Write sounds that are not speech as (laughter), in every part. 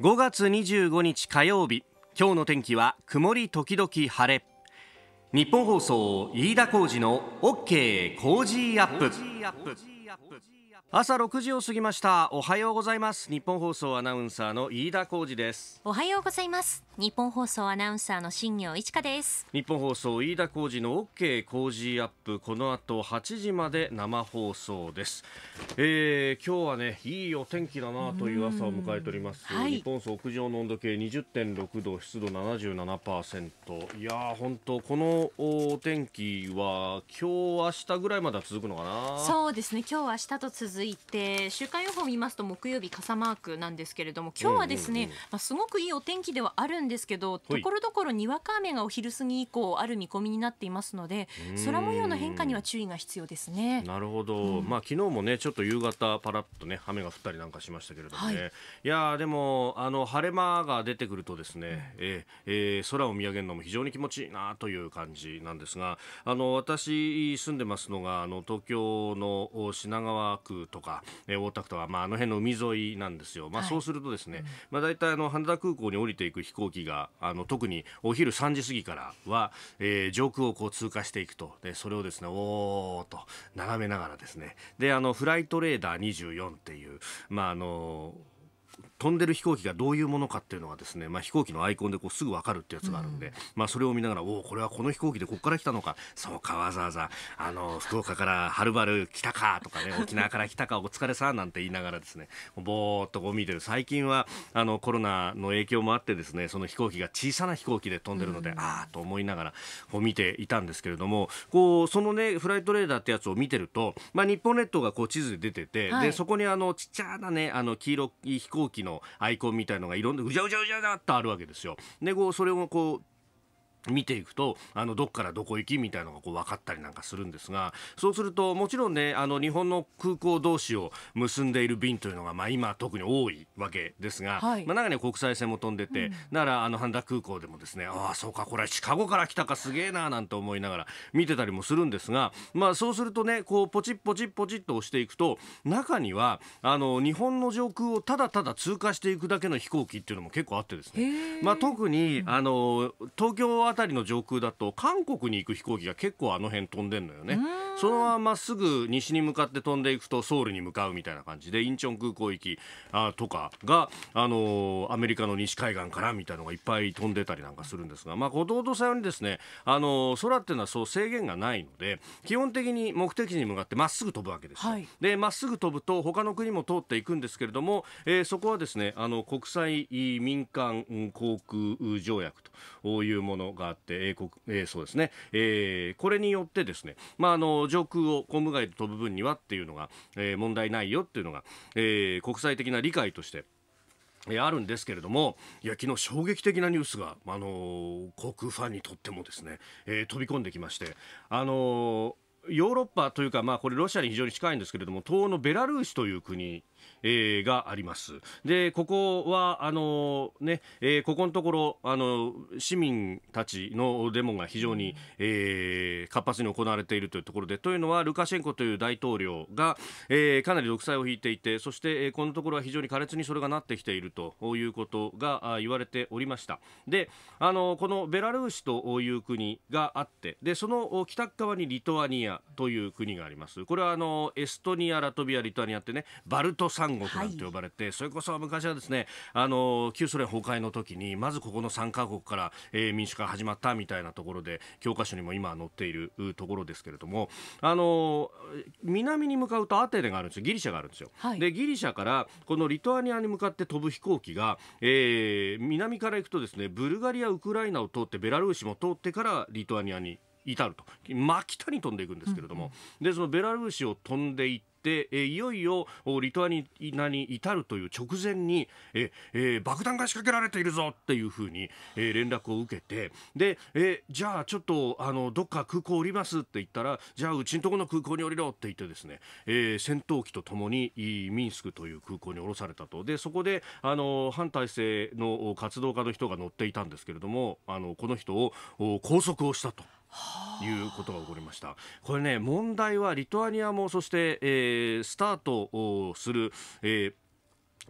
5月25日火曜日今日の天気は曇り時々晴れ日本放送飯田浩二の OK コージーアップ朝6時を過ぎましたおはようございます日本放送アナウンサーの飯田浩二ですおはようございます日本放送アナウンサーの新業一華です日本放送飯田浩二の OK 工事アップこの後8時まで生放送です、えー、今日はねいいお天気だなという朝を迎えております、はい、日本送屋上の温度計20.6度湿度77%いやー本当このお天気は今日明日ぐらいまで続くのかなそうですね今日明日と続くいて週間予報を見ますと木曜日傘マークなんですけれども今日はですね、まあ、すごくいいお天気ではあるんですけどところどころにわか雨がお昼過ぎ以降ある見込みになっていますので空模様の変化には注意が必要ですねなるほど、うん、まあ昨日もねちょっと夕方パラッとね雨が降ったりなんかしましたけれどもね、はい、いやでもあの晴れ間が出てくるとですね、うん、えー、えー、空を見上げるのも非常に気持ちいいなという感じなんですがあの私住んでますのがあの東京の品川区とか、えー、大田区とか、まあ、あの辺の海沿いなんですよ、まあ、そうするとですね、はいうん、まあ、大体あの羽田空港に降りていく飛行機があの特にお昼3時過ぎからは、えー、上空をこう通過していくとでそれをですねおーと眺めながらですねであのフライトレーダー24っていう、まあ、あの飛んでる飛行機がどういうものかっていうのがですね、まあ、飛行機のアイコンでこうすぐ分かるってやつがあるんで、うん、まあ、それを見ながらおおこれはこの飛行機でここから来たのかそうかわざわざあの福岡からはるばる来たかとかね (laughs) 沖縄から来たかお疲れさんなんて言いながらですねぼーっとこう見てる最近はあのコロナの影響もあってですねその飛行機が小さな飛行機で飛んでるので、うん、ああと思いながらこう見ていたんですけれどもこうそのねフライトレーダーってやつを見てると、まあ、日本列島がこう地図で出てて、はい、でそこにあのちっちゃなねあの黄色い飛行機ののアイコンみたいのがいろんなうじゃうじゃうじゃだってあるわけですよ。でこうそれをこう見ていくとあのどっからどこ行きみたいなのがこう分かったりなんかするんですがそうするともちろんねあの日本の空港同士を結んでいる便というのが、まあ、今特に多いわけですが、はい、まあ、中には国際線も飛んでて、うん、ならあの羽田空港でもですねああそうかこれシカゴから来たかすげえななんて思いながら見てたりもするんですが、まあ、そうするとねこうポチッポチッポチッと押していくと中にはあの日本の上空をただただ通過していくだけの飛行機っていうのも結構あってですね、まあ、特にあの東京あたりの上空だと韓国に行く飛行機が結構あの辺飛んでるのよねそのまままっすぐ西に向かって飛んでいくとソウルに向かうみたいな感じでインチョン空港行きあとかが、あのー、アメリカの西海岸からみたいなのがいっぱい飛んでたりなんかするんですが、まあ、ことごとさようにですね、あのー、空っていうのはそう制限がないので基本的に目的地に向かってまっすぐ飛ぶわけですはい、でまっすぐ飛ぶと他の国も通っていくんですけれども、えー、そこはですねあの国際民間航空条約というものがあって、英国、えー、そうですね、えー、これによってですね、まあ、あの、上空を公務外で飛ぶ分にはっていうのが、えー、問題ないよっていうのが、えー、国際的な理解として、えあるんですけれども、いや、昨日衝撃的なニュースが、あのー、航空ファンにとってもですね、えー、飛び込んできまして、あのーヨーロッパというか、まあ、これロシアに非常に近いんですけれども東欧のベラルーシという国えー、があります。で、ここは、あのー、ね、えー、ここのところ、あのー、市民たちのデモが非常に、えー、活発に行われているというところで、というのは、ルカシェンコという大統領が、えー、かなり独裁を引いていて、そして、えー、このところは非常に苛烈にそれがなってきているということが言われておりました。で、あのー、このベラルーシという国があって、で、その北側にリトアニアという国があります。これは、あのー、エストニア、ラトビア、リトアニアってね、バルト三国なんて呼ばれて、はい、それこそ昔はですねあの旧ソ連崩壊の時にまずここの3か国から、えー、民主化が始まったみたいなところで教科書にも今載っているところですけれどもあの南に向かうとアテネがあるんですよギリシャがあるんですよ。はい、でギリシャからこのリトアニアに向かって飛ぶ飛行機が、えー、南から行くとですねブルガリア、ウクライナを通ってベラルーシも通ってからリトアニアに至ると真北に飛んでいくんですけれども、うん、でそのベラルーシを飛んでいって、えいよいよリトアニアに至るという直前に、ええ爆弾が仕掛けられているぞっていうふうに、え連絡を受けてで、えじゃあちょっとあのどっか空港降りますって言ったらじゃあうちのとこの空港に降りろって言ってですね、え戦闘機とともにミンスクという空港に降ろされたとでそこであの反体制の活動家の人が乗っていたんですけれどもあのこの人を拘束をしたと。いうことが起こりました。これね問題はリトアニアもそして、えー、スタートをする、えー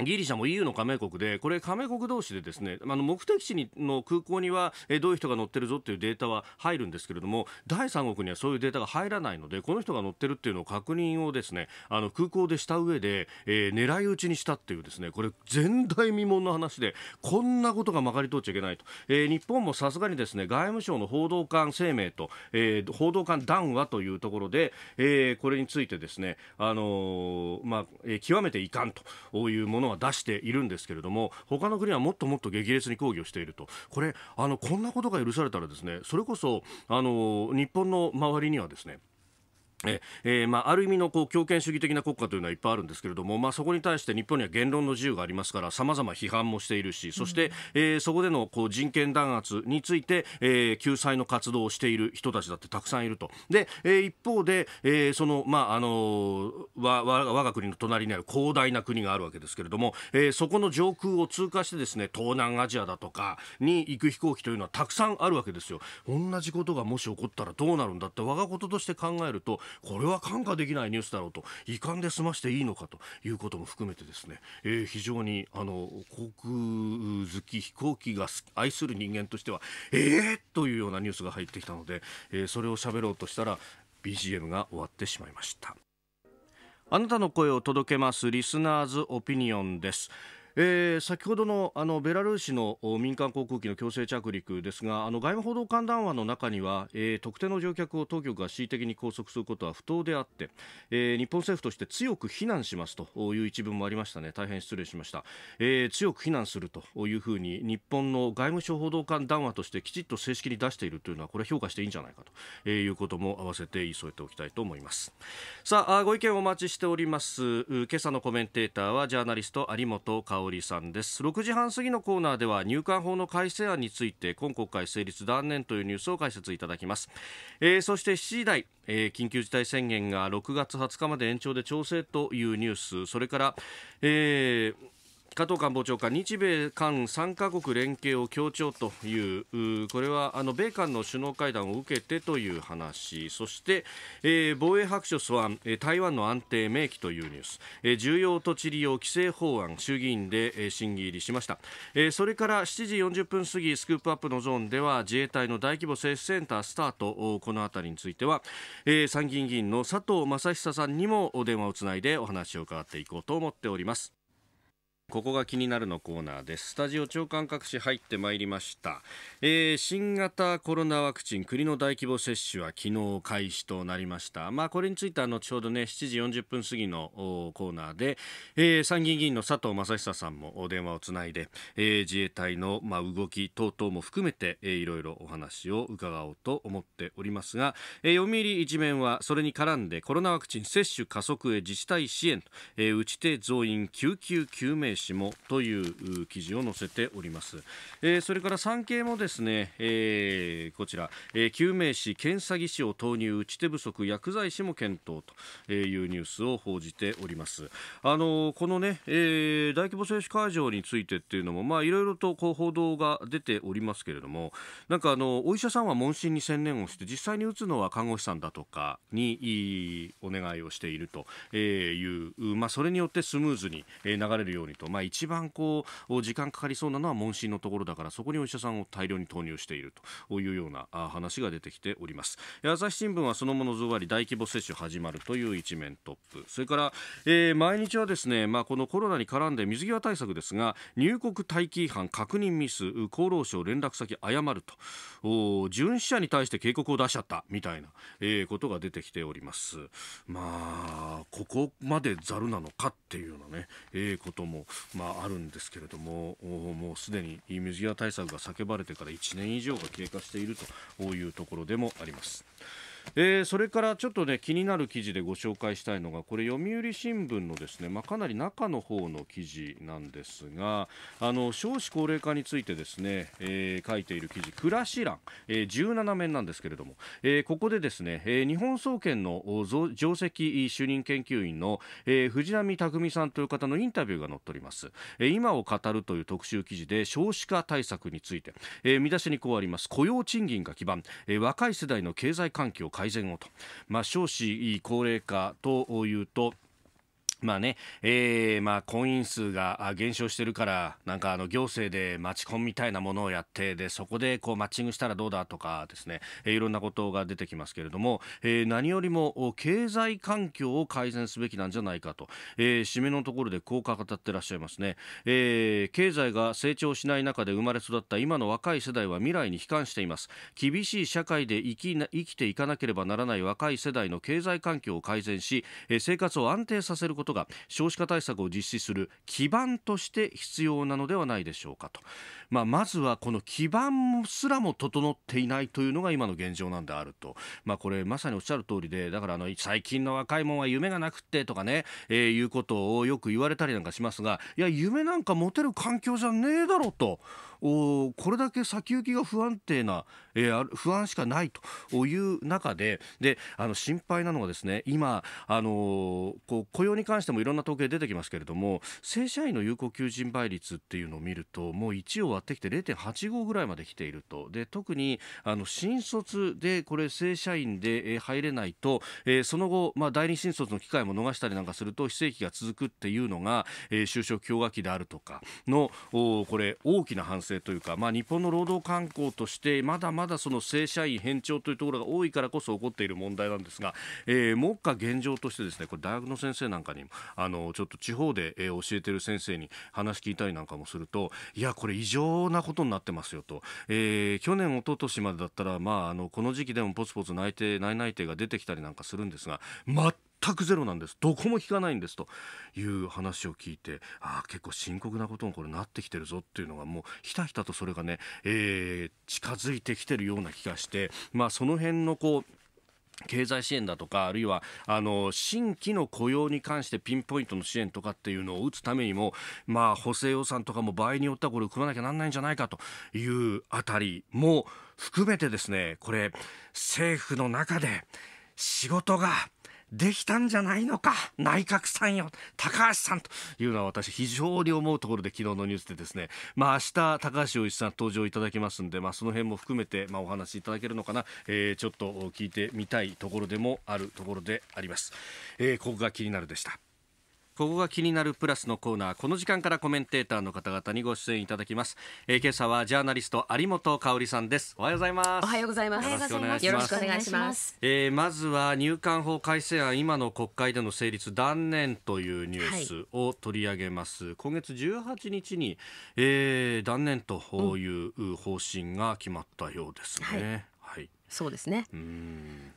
ギリシャも EU の加盟国で、これ、加盟国同士でですね、あの目的地にの空港にはえどういう人が乗ってるぞっていうデータは入るんですけれども、第三国にはそういうデータが入らないので、この人が乗ってるっていうのを確認をですね、あの空港でした上で、えー、狙い撃ちにしたっていうですね、これ、前代未聞の話で、こんなことがまかり通っちゃいけないと。えー、日本もさすがにですね、外務省の報道官声明と、えー、報道官談話というところで、えこれについてですね、あのまあ、え極めて遺憾というものは出しているんですけれども他の国はもっともっと激烈に抗議をしているとこれあのこんなことが許されたらですねそれこそあの日本の周りにはですねええー、まあ、ある意味のこう強権主義的な国家というのはいっぱいあるんですけれども、まあ、そこに対して日本には言論の自由がありますからさまざま批判もしているしそして、うん、えー、そこでのこう人権弾圧について、えー、救済の活動をしている人たちだってたくさんいるとで、え一方で、えその、まああのわ我が国の隣にある広大な国があるわけですけれども、えそこの上空を通過してですね東南アジアだとかに行く飛行機というのはたくさんあるわけですよ。同じことがもし起こったらどうなるんだって我がこととして考えるとこれは看過できないニュースだろうと遺憾で済ましていいのかということも含めてですね、えー、非常にあの航空好き飛行機が愛する人間としてはええー、というようなニュースが入ってきたので、えー、それを喋ろうとしたら BGM が終わってしまいましたあなたの声を届けますリスナーズオピニオンですえー、先ほどのあのベラルーシの民間航空機の強制着陸ですがあの外務報道官談話の中には、えー、特定の乗客を当局が恣意的に拘束することは不当であって、えー、日本政府として強く非難しますという一文もありましたね大変失礼しました、えー、強く非難するというふうに日本の外務省報道官談話としてきちっと正式に出しているというのはこれは評価していいんじゃないかということも合わせて添えておきたいと思いますさあご意見お待ちしております今朝のコメンテーターはジャーナリスト有本香香織さんです6時半過ぎのコーナーでは入管法の改正案について今国会成立断念というニュースを解説いただきます、えー、そして7時台、えー、緊急事態宣言が6月20日まで延長で調整というニュースそれから、えー加藤官房長官、日米韓3カ国連携を強調という、これはあの米韓の首脳会談を受けてという話、そして、えー、防衛白書素案、台湾の安定明記というニュース、えー、重要土地利用規制法案、衆議院で、えー、審議入りしました、えー、それから7時40分過ぎ、スクープアップのゾーンでは、自衛隊の大規模接種センタースタート、このあたりについては、えー、参議院議員の佐藤正久さんにもお電話をつないでお話を伺っていこうと思っております。ここが気になるのコーナーです。スタジオ長官各市入ってまいりました。えー、新型コロナワクチン国の大規模接種は昨日開始となりました。まあこれについては後ほどね7時40分過ぎのコーナーで、えー、参議院議員の佐藤正久さんもお電話をつないで、えー、自衛隊のまあ動き等々も含めて、えー、いろいろお話を伺おうと思っておりますが、えー、読売一面はそれに絡んでコロナワクチン接種加速へ自治体支援と、えー、打ち手増員救急救命しもという記事を載せております、えー、それから産経もですね、えー、こちら、えー、救命士検査技師を投入打ち手不足薬剤師も検討というニュースを報じておりますあのこのね、えー、大規模接種会場についてっていうのもまあいろいろとこう報道が出ておりますけれどもなんかあのお医者さんは問診に専念をして実際に打つのは看護師さんだとかにお願いをしているという、まあ、それによってスムーズに流れるようにとまあ、一番こう時間かかりそうなのは問診のところだからそこにお医者さんを大量に投入しているというような話が出てきております朝日新聞はそのものずわり大規模接種始まるという一面トップそれから、えー、毎日はですね、まあ、このコロナに絡んで水際対策ですが入国待機違反確認ミス厚労省連絡先誤るとお巡視者に対して警告を出しちゃったみたいな、えー、ことが出てきておりますまあここまでざるなのかっていうようなね、えー、こともまあ、あるんですけれどももうすでに水際対策が叫ばれてから1年以上が経過しているというところでもあります。えー、それからちょっとね気になる記事でご紹介したいのがこれ読売新聞のですね、まあ、かなり中の方の記事なんですがあの少子高齢化についてですね、えー、書いている記事暮らし欄、えー、17面なんですけれども、えー、ここでですね、えー、日本総研の上席主任研究員の、えー、藤波匠さんという方のインタビューが載っております、えー、今を語るという特集記事で少子化対策について、えー、見出しにこうあります雇用賃金が基盤、えー、若い世代の経済環境改善をと、まあ、少子高齢化というとまあね、えー、まあ婚姻数が減少してるから、なんかあの行政で町コンみたいなものをやって、で、そこでこうマッチングしたらどうだとかですね、えー、いろんなことが出てきますけれども、えー、何よりも経済環境を改善すべきなんじゃないかと、えー、締めのところでこう語ってらっしゃいますね、えー、経済が成長しない中で生まれ育った今の若い世代は未来に悲観しています。厳しい社会で生きな生きていかなければならない若い世代の経済環境を改善し、えー、生活を安定させることことが少子化対策を実施する基盤として必要なのではないでしょうかと、まあ、まずはこの基盤すらも整っていないというのが今の現状なんであると、まあ、これまさにおっしゃる通りでだからあの最近の若いもんは夢がなくってとかね、えー、いうことをよく言われたりなんかしますがいや夢なんか持てる環境じゃねえだろうと。おこれだけ先行きが不安定な、えー、不安しかないという中でであの心配なのはですね今、あのー、こう雇用に関してもいろんな統計出てきますけれども正社員の有効求人倍率っていうのを見るともう1を割ってきて0.85ぐらいまで来ているとで特にあの新卒でこれ正社員で、入れないと、えー、その後、まあ、第二新卒の機会も逃したりなんかすると非正規が続くっていうのが、えー、就職氷河期であるとかのおこれ大きな反省というか、まあ、日本の労働慣行としてまだまだその正社員偏重というところが多いからこそ起こっている問題なんですが、えー、目下現状としてですねこれ大学の先生なんかにあのちょっと地方で、えー、教えてる先生に話聞いたりなんかもするといやこれ異常なことになってますよと、えー、去年一昨年までだったら、まあ、あのこの時期でもポツポツ内定内内定が出てきたりなんかするんですが全全くゼロなんですどこも効かないんですという話を聞いてああ結構深刻なことにこれなってきてるぞっていうのがもうひたひたとそれがね、えー、近づいてきてるような気がして、まあ、その辺のこう経済支援だとか、あるいは、あの、新規の雇用に関してピンポイントの支援とかっていうのを打つためにも、まあ、補正予算とかも場合によってはこれ組まなきゃなんないんじゃないかというあたりも含めてですね、これ、政府の中で仕事が、できたんじゃないのか内閣さんよ高橋さんというのは私非常に思うところで昨日のニュースでですねまあ明日高橋洋一さん登場いただきますんでまあその辺も含めてまあお話しいただけるのかな、えー、ちょっと聞いてみたいところでもあるところであります、えー、ここが気になるでしたここが気になるプラスのコーナーこの時間からコメンテーターの方々にご出演いただきます、えー、今朝はジャーナリスト有本香里さんですおはようございますおはようございますよろしくお願いしますまえー、まずは入管法改正案今の国会での成立断念というニュースを取り上げます、はい、今月18日に、えー、断念という方針が決まったようですね、はいそうですね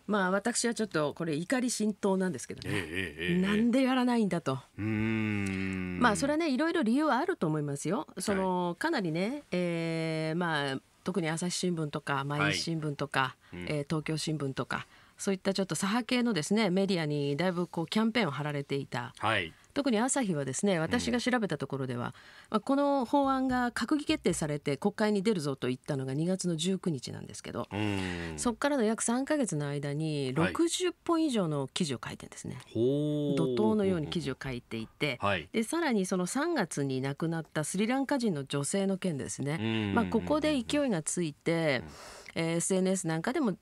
まあ私はちょっとこれ怒り心頭なんですけどね、えーなんでやらないんだとまあそれはねいろいろ理由はあると思いますよその、かなりね、えー、まあ特に朝日新聞とか毎日新聞とか、はいえー、東京新聞とかそういったちょっと左派系のですねメディアにだいぶこうキャンペーンを張られていた。はい特に朝日はですね私が調べたところでは、まあ、この法案が閣議決定されて国会に出るぞと言ったのが2月の19日なんですけど、そこからの約3か月の間に60本以上の記事を書いてですね、はい、怒涛のように記事を書いていて、はい、でさらにその3月に亡くなったスリランカ人の女性の件ですね、まあ、ここで勢いがついて。えー、SNS なんかでも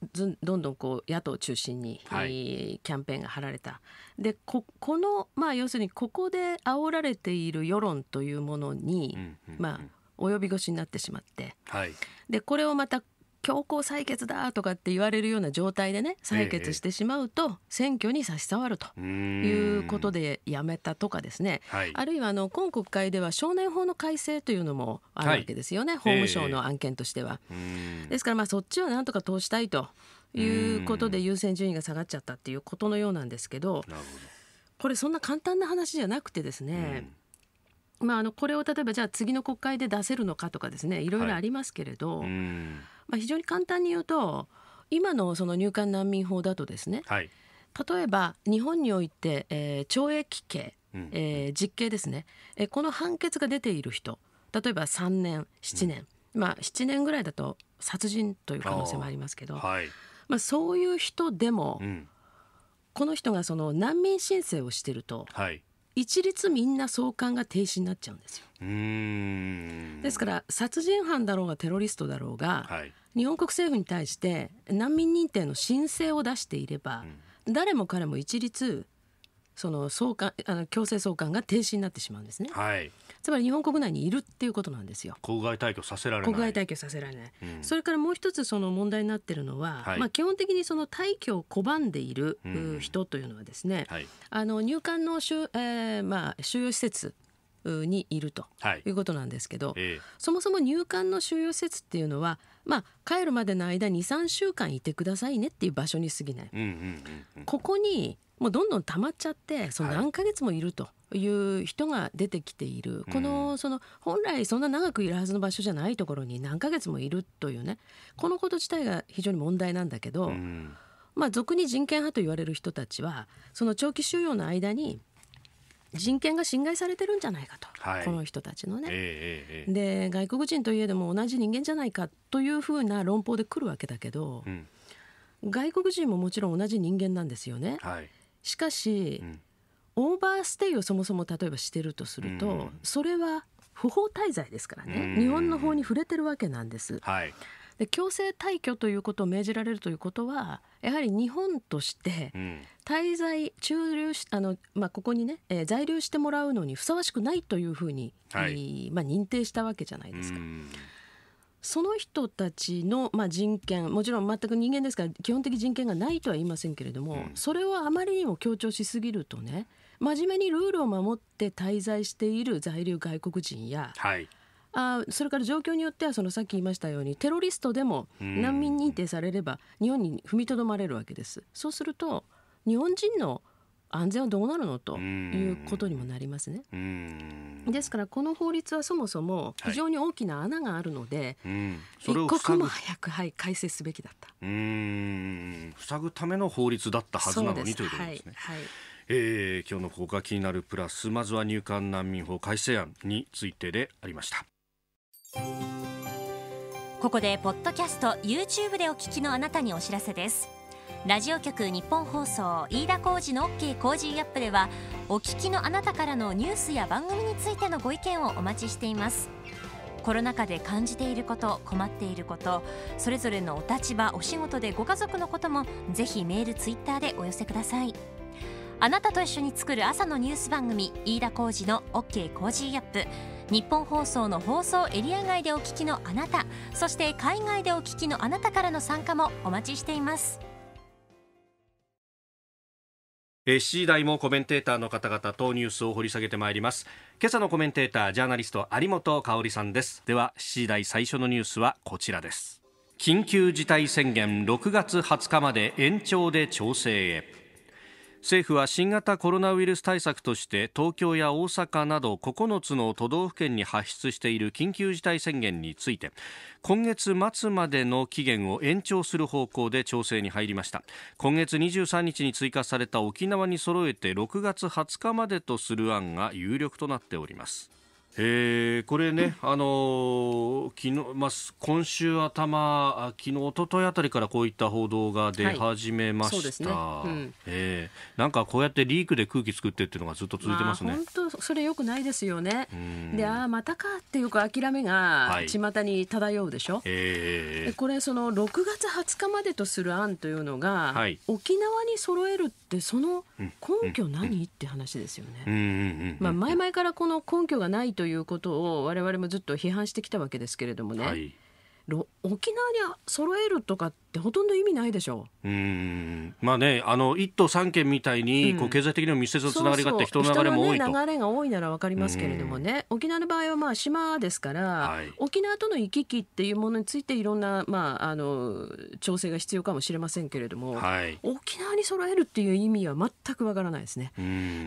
どんどんこう野党中心に、はい、キャンペーンが張られた。でここの、まあ、要するにここで煽られている世論というものに、まあ及び腰になってしまって、はい、でこれをまた強行採決だとかって言われるような状態でね採決してしまうと選挙に差し障るということでやめたとかですね、はい、あるいはあの今国会では少年法の改正というのもあるわけですよね、はい、法務省の案件としては。ですからまあそっちはなんとか通したいということで優先順位が下がっちゃったっていうことのようなんですけどこれそんな簡単な話じゃなくてですね、まあ、あのこれを例えばじゃあ次の国会で出せるのかとかですねいろいろありますけれど、はい、まあ、非常に簡単に言うと今のその入管難民法だとですね、はい、例えば日本において、えー、懲役刑、えー、実刑ですね、えー、この判決が出ている人例えば3年7年、うん、まあ7年ぐらいだと殺人という可能性もありますけど、はい、まあ、そういう人でも、うん、この人がその難民申請をしてると。はい一律みんな送還が停止になっちゃうんですよ。ですから殺人犯だろうがテロリストだろうが、はい、日本国政府に対して難民認定の申請を出していれば、うん、誰も彼も一律その送還あの強制送還が停止になってしまうんですね、はい、つまり日本国内にいるっていうことなんですよ国外退去させられない国外退去させられない、うん、それからもう一つその問題になっているのは、はい、まあ、基本的にその退去を拒んでいる人というのはですね、うんはい、あの入管のし収、えーまあ、収容施設にいるということなんですけど、はいえそもそも入管の収容施設っていうのは、まあ、帰るまでの間23週間いてくださいねっていう場所に過ぎない、うんうんうんうん、ここにもうどんどん溜まっちゃってその何ヶ月もいると。いう人が出てきている、このその本来そんな長くいるはずの場所じゃないところに何ヶ月もいるというねこのこと自体が非常に問題なんだけど、うん、まあ俗に人権派と言われる人たちはその長期収容の間に人権が侵害されてるんじゃないかと、はい、この人たちのね。えー、で外国人といえども同じ人間じゃないかというふうな論法で来るわけだけど、うん、外国人ももちろん同じ人間なんですよね。はい、しかし、うん、オーバーステイをそもそも例えばしてるとすると、うん、それは不法滞在ですからね、日本の法に触れてるわけなんです。はいで強制退去ということを命じられるということはやはり日本として滞在駐留しあの、まあ、ここにね、えー、在留してもらうのにふさわしくないというふうに、はい、まあ、認定したわけじゃないですか。その人たちの、まあ、人権もちろん全く人間ですから基本的人権がないとは言いませんけれども、うん、それをあまりにも強調しすぎるとね真面目にルールを守って滞在している在留外国人や、はい、あそれから状況によってはそのさっき言いましたようにテロリストでも難民認定されれば日本に踏みとどまれるわけです。そうすると日本人の安全はどうなるのということにもなりますね。ですからこの法律はそもそも非常に大きな穴があるので、はい、一刻も早く、はい、改正すべきだった塞ぐための法律だったはずなのにということですね。はい、はいえー、今日のここが気になるプラスまずは入管難民法改正案についてでありました。ここでポッドキャスト YouTube でお聞きのあなたにお知らせですラジオ局日本放送飯田浩二の OK 工事アップではお聞きのあなたからのニュースや番組についてのご意見をお待ちしていますコロナ禍で感じていること困っていることそれぞれのお立場お仕事でご家族のこともぜひメールツイッターでお寄せくださいあなたと一緒に作る朝のニュース番組飯田浩二の OK 工事アップ日本放送の放送エリア外でお聞きのあなたそして海外でお聞きのあなたからの参加もお待ちしていますえー、次第もコメンテーターの方々とニュースを掘り下げてまいります今朝のコメンテータージャーナリスト有本香さんですでは次第最初のニュースはこちらです緊急事態宣言6月20日まで延長で調整へ政府は新型コロナウイルス対策として東京や大阪など9つの都道府県に発出している緊急事態宣言について今月末までの期限を延長する方向で調整に入りました今月23日に追加された沖縄に揃えて6月20日までとする案が有力となっておりますえー、これね、あのー、昨日、まあ、今週頭、昨日、一昨日あたりからこういった報道が出始めました。はい、ねうん、えー、なんかこうやってリークで空気作ってっていうのがずっと続いてますね。本、ま、当、あ、それよくないですよね。で、ああ、またかっていうか諦めが巷に漂うでしょ。はい、えー、これ、その6月20日までとする案というのが、はい、沖縄に揃えるってその根拠何って話ですよね。まあ前々からこの根拠がないということを我々もずっと批判してきたわけですけれどもね。はい沖縄に揃えるとかってほとんど意味ないでしょう。うんまあねあの一都三県みたいにこう経済的にも密接のつながりがあって、人の流れも多いと、ね、流れが多いならわかりますけれどもね沖縄の場合はまあ島ですから、はい、沖縄との行き来っていうものについていろんなまああの調整が必要かもしれませんけれども、はい、沖縄に揃えるっていう意味は全くわからないですね。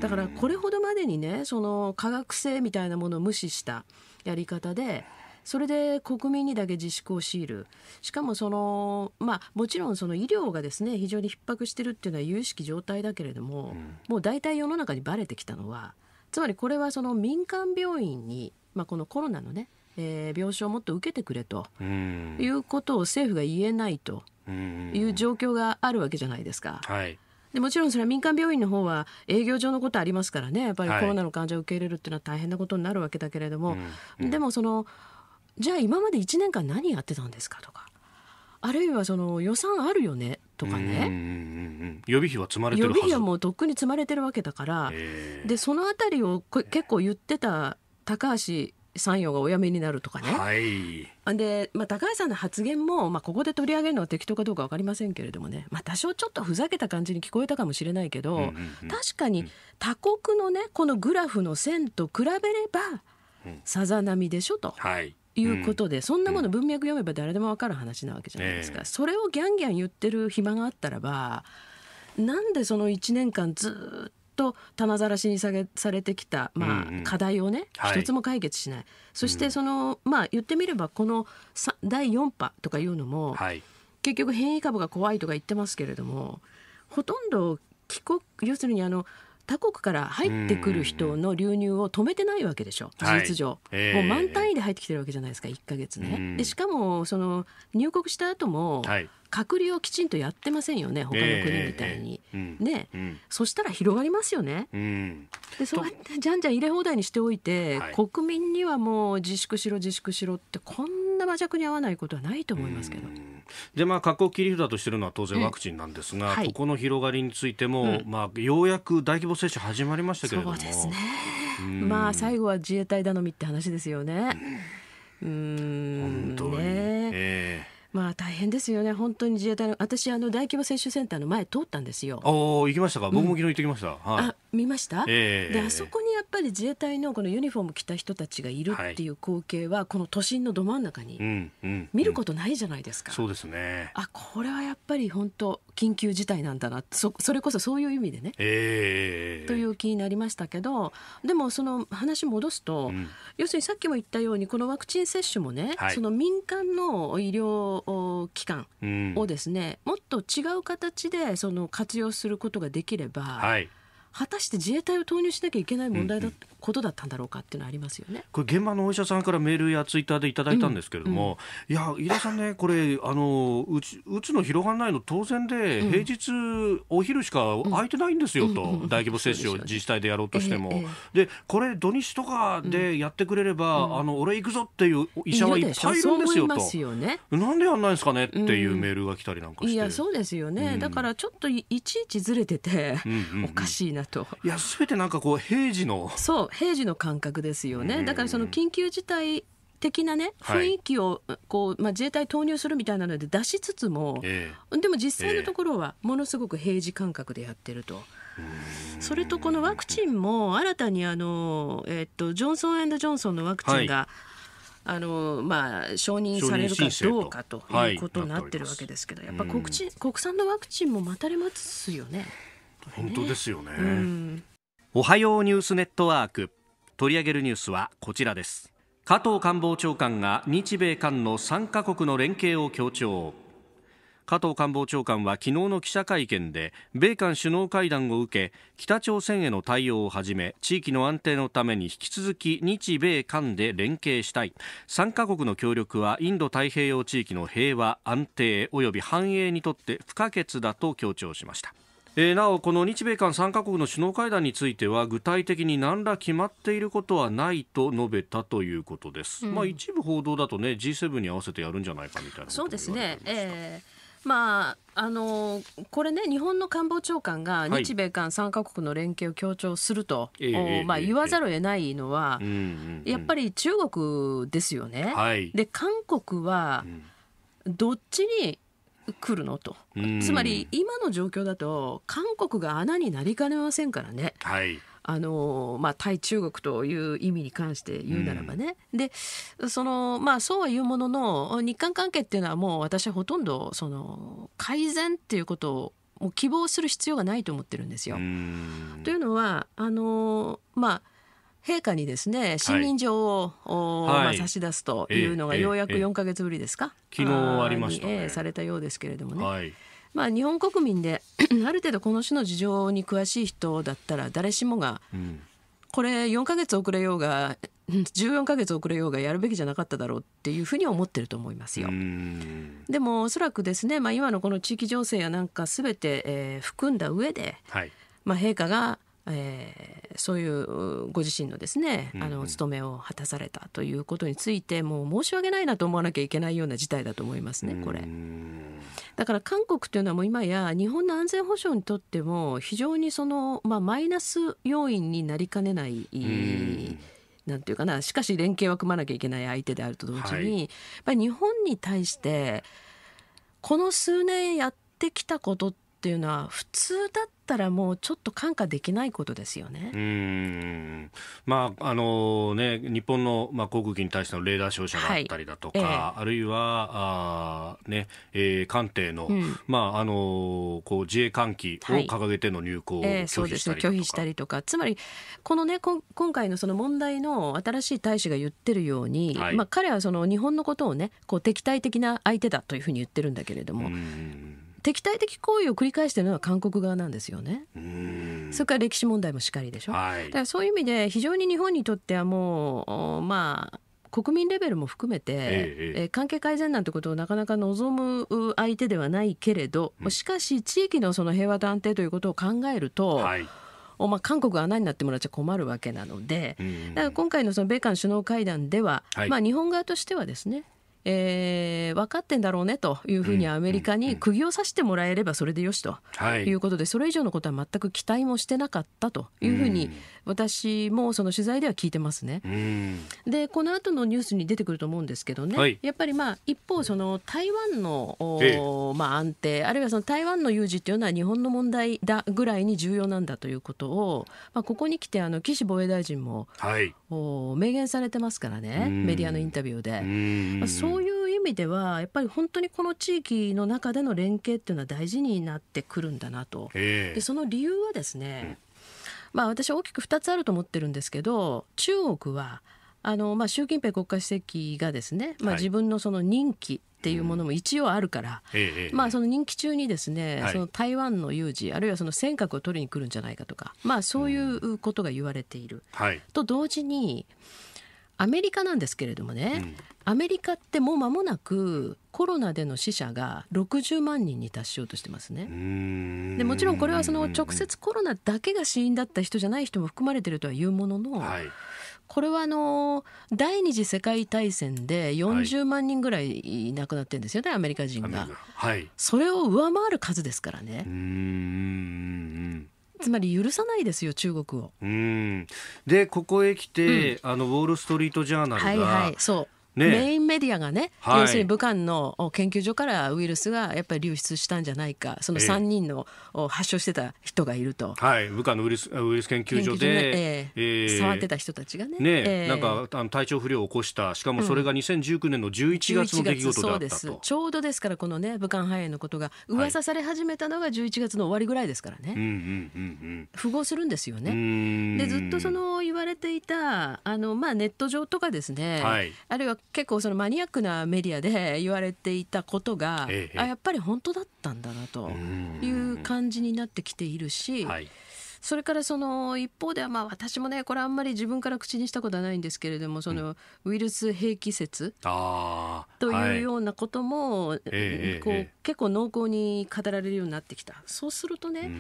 だからこれほどまでにねその科学性みたいなものを無視したやり方で。それで国民にだけ自粛を強いるしかもその、まあ、もちろんその医療がですね非常に逼迫してるっていうのは有識状態だけれども、うん、もう大体世の中にばれてきたのはつまりこれはその民間病院に、まあ、このコロナのね、えー、病床をもっと受けてくれと、うん、いうことを政府が言えないという状況があるわけじゃないですか。はいでもちろんそれは民間病院の方は営業上のことありますからねやっぱりコロナの患者を受け入れるっていうのは大変なことになるわけだけれども、はいうんうん、でもそのじゃあ今まで1年間何やってたんですかとかあるいはその予算あるよねとかね、予備費は積まれてる予備費はもうとっくに積まれてるわけだからでその辺りを結構言ってた高橋参与がお辞めになるとかね、はい、で、まあ、高橋さんの発言も、まあ、ここで取り上げるのは適当かどうか分かりませんけれどもね、まあ、多少ちょっとふざけた感じに聞こえたかもしれないけど、うんうんうん、確かに他国のねこのグラフの線と比べれば、さざ波でしょと。はいいうことで、うん、そんなもの文脈読めば誰でも分かる話なわけじゃないですか、えー、それをギャンギャン言ってる暇があったらばなんでその1年間ずっと棚ざらしにさげされてきた、まあ、課題をね、一つも解決しない、そしてその、うん、まあ言ってみればこの第4波とかいうのも、はい、結局変異株が怖いとか言ってますけれどもほとんど帰国要するにあの他国から入ってくる人の流入を止めてないわけでしょ、事実上、はいえー、もう満単位で入ってきてるわけじゃないですか、1か月ね。でしかもその入国した後も、はい隔離をきちんとやってませんよね他の国みたいに、ね、そしたら広がりますよね、うん、でそうやってじゃんじゃん入れ放題にしておいて、はい、国民にはもう自粛しろ自粛しろってこんな魔弱に合わないことはないと思いますけど。で、まあ、各国切り札としているのは当然ワクチンなんですが、はい、ここの広がりについても、うん、まあ、ようやく大規模接種始まりましたけれども。そうですね。まあ、最後は自衛隊頼みって話ですよね。うん、本当に。ねえーまあ大変ですよね本当に自衛隊の私あの大規模接種センターの前通ったんですよ。お行きましたか。僕も昨日行ってきました。うんはい、あ見ました。えー、であそこにやっぱり自衛隊のこのユニフォーム着た人たちがいるっていう光景は、はい、この都心のど真ん中に見ることないじゃないですか。うんうんうん、そうですね。あこれはやっぱり本当緊急事態なんだなそそれこそそういう意味でね、えー、という気になりましたけどでもその話戻すと、うん、要するにさっきも言ったようにこのワクチン接種もね、はい、その民間の医療の期をですね、もっと違う形でその活用することができれば、はい、果たして自衛隊を投入しなきゃいけない問題だ、うんうんことだったんだろうかっていうのはありますよねこれ現場のお医者さんからメールやツイッターでいただいたんですけれども、うんうん、いや飯田さんねこれあのうちうつの広がらないの当然で、平日お昼しか空いてないんですよと、大規模接種を自治体でやろうとしても、えーえー、でこれ土日とかでやってくれれば、あの俺行くぞっていう医者はいっぱいいるんですよとよ、ね、なんでやんないんですかねっていうメールが来たりなんかして、いやそうですよね、だからちょっといちいちずれてて、おかしいなといやすべてなんかこう平時のそう平時の感覚ですよね。だからその緊急事態的なね雰囲気をこう、まあ、自衛隊投入するみたいなので出しつつも、えー、でも実際のところはものすごく平時感覚でやってると。それとこのワクチンも新たにあの、えっと、ジョンソン・エンド・ジョンソンのワクチンが、はいあのまあ、承認されるかどうかということになってるわけですけど、はい、やっぱ国国産のワクチンも待たれますよね。本当ですよね、うん、おはようニュースネットワーク取り上げるニュースはこちらです加藤官房長官が日米韓の3カ国の連携を強調加藤官房長官は昨日の記者会見で米韓首脳会談を受け北朝鮮への対応をはじめ地域の安定のために引き続き日米韓で連携したい3カ国の協力はインド太平洋地域の平和安定及び繁栄にとって不可欠だと強調しましたえー、なお、この日米韓3カ国の首脳会談については具体的に何ら決まっていることはないと述べたということです、うん、まあ、一部報道だと、ね、G7 に合わせてやるんじゃないかみたいなそうですね、えーまあ、あのこれね、日本の官房長官が日米韓3か国の連携を強調すると、はい、まあ、言わざるを得ないのは、ええやっぱり中国ですよね。はい、で韓国は、どっちに来るのと、つまり今の状況だと韓国が穴になりかねませんからね。はいあのまあ、対中国という意味に関して言うならばね、うん、でその、まあ、そうは言うものの日韓関係っていうのはもう私はほとんどその改善っていうことをもう希望する必要がないと思ってるんですよ。というのはあのまあ陛下にですね信任状を、はい、まあ、差し出すというのがようやく4か月ぶりですか、昨日ありました、ね、されたようですけれどもね。はいまあ、日本国民で (clears throat) ある程度この種の事情に詳しい人だったら誰しもが、うん、これ4か月遅れようが14か (laughs) 月遅れようがやるべきじゃなかっただろうっていうふうに思ってると思いますよ。でもおそらくですね、まあ、今のこの地域情勢やなんかすべて、えー、含んだ上で、はい、まあ、陛下がえー、そういうご自身のですね、あの、務めを果たされたということについて、もう申し訳ないなと思わなきゃいけないような事態だと思いますね、これ。だから韓国というのはもう今や日本の安全保障にとっても非常にその、まあ、マイナス要因になりかねない、なんていうかな、しかし連携は組まなきゃいけない相手であると同時に、はい、やっぱり日本に対して、この数年やってきたことっていうのは普通だっったらもうちょっと看過できないことですよね。うんまああのね、日本の、まあ、航空機に対してのレーダー照射があったりだとか、はいあるいはあ、ねえー、艦艇のまああのこう自衛艦機を掲げての入港を拒否したりとかね、拒否したりとかつまりこの、ね、こ今回のその問題の新しい大使が言ってるように、はい、まあ、彼はその日本のことを、ね、こう敵対的な相手だというふうに言ってるんだけれども。う敵対的行為を繰り返してるのは韓国側なんですよね。それから歴史問題もしかりでしょ。はい、だからそういう意味で非常に日本にとってはもうまあ国民レベルも含めて、ええ関係改善なんてことをなかなか望む相手ではないけれど、うん、しかし地域のその平和と安定ということを考えると。はいまあ、韓国が穴になってもらっちゃ困るわけなので、だから今回のその米韓首脳会談では、はい、まあ、日本側としてはですねえー、分かってんだろうねというふうにアメリカに釘を刺してもらえればそれでよしということで、それ以上のことは全く期待もしてなかったというふうに、私もその取材では聞いてますね。でこの後のニュースに出てくると思うんですけどね、はい、やっぱりまあ一方その台湾の、まあ、安定あるいはその台湾の有事っていうのは日本の問題だぐらいに重要なんだということを、まあ、ここに来てあの岸防衛大臣も、はい、お明言されてますからねメディアのインタビューで。まあ、そういう意味ではやっぱり本当にこの地域の中での連携っていうのは大事になってくるんだなと。でその理由はですね、うんまあ、私大きく2つあると思ってるんですけど中国はあの、まあ、習近平国家主席がですね、まあ、自分のその任期、はいっていうものも一応あるから、まあ、その任期中にですね、その台湾の有事あるいはその尖閣を取りに来るんじゃないかとか、まあ、そういうことが言われている、はい、と同時にアメリカなんですけれどもね、うん、アメリカってもう間もなくコロナでの死者が60万人に達しようとしてますね。でもちろんこれはその直接コロナだけが死因だった人じゃない人も含まれてるとは言うものの、はい、これはあの第二次世界大戦で40万人ぐらい亡くなってるんですよね、はい、アメリカ人が、はい。それを上回る数ですからね。つまり許さないですよ中国を。でここへ来て、うん、あのウォール・ストリート・ジャーナルが、はいはい、そね、メインメディアがね、はい、要するに武漢の研究所からウイルスがやっぱり流出したんじゃないかその3人の発症してた人がいると、はい、武漢のウイルスウイルス研究所で、ねえー、えー、触ってた人たちがねね、えー、なんかあの体調不良を起こしたしかもそれが2019年の11月の出来事だったと、うん、ちょうどですからこのね武漢肺炎のことが噂され始めたのが11月の終わりぐらいですからね、うんうんうんうん、符合するんですよねでずっとその言われていたあの、まあ、ネット上とかですね、はい、あるいは結構そのマニアックなメディアで言われていたことが、ええ、あやっぱり本当だったんだなという感じになってきているし。はいそれからその一方ではまあ私もねこれあんまり自分から口にしたことはないんですけれどもそのウイルス兵器説というようなこともこう結構濃厚に語られるようになってきたそうするとね